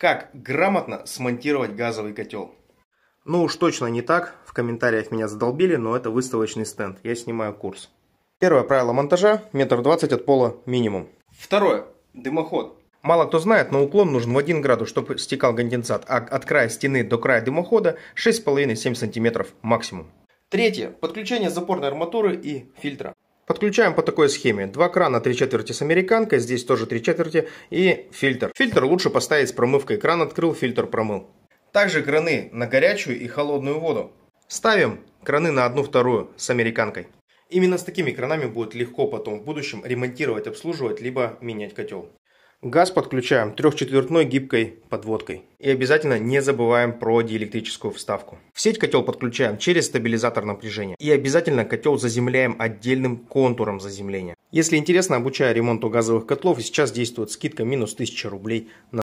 Как грамотно смонтировать газовый котел? Ну уж точно не так. В комментариях меня задолбили, но это выставочный стенд. Я снимаю курс. Первое правило монтажа – метр двадцать от пола минимум. Второе – дымоход. Мало кто знает, но уклон нужен в 1 градус, чтобы стекал конденсат, а от края стены до края дымохода 6,5-7 сантиметров максимум. Третье – подключение запорной арматуры и фильтра. Подключаем по такой схеме. Два крана, три четверти с американкой, здесь тоже три четверти и фильтр. Фильтр лучше поставить с промывкой. Кран открыл, фильтр промыл. Также краны на горячую и холодную воду. Ставим краны на одну вторую с американкой. Именно с такими кранами будет легко потом в будущем ремонтировать, обслуживать, либо менять котел. Газ подключаем трехчетвертной гибкой подводкой. И обязательно не забываем про диэлектрическую вставку. В сеть котел подключаем через стабилизатор напряжения. И обязательно котел заземляем отдельным контуром заземления. Если интересно, обучая ремонту газовых котлов, сейчас действует скидка минус 1000 рублей на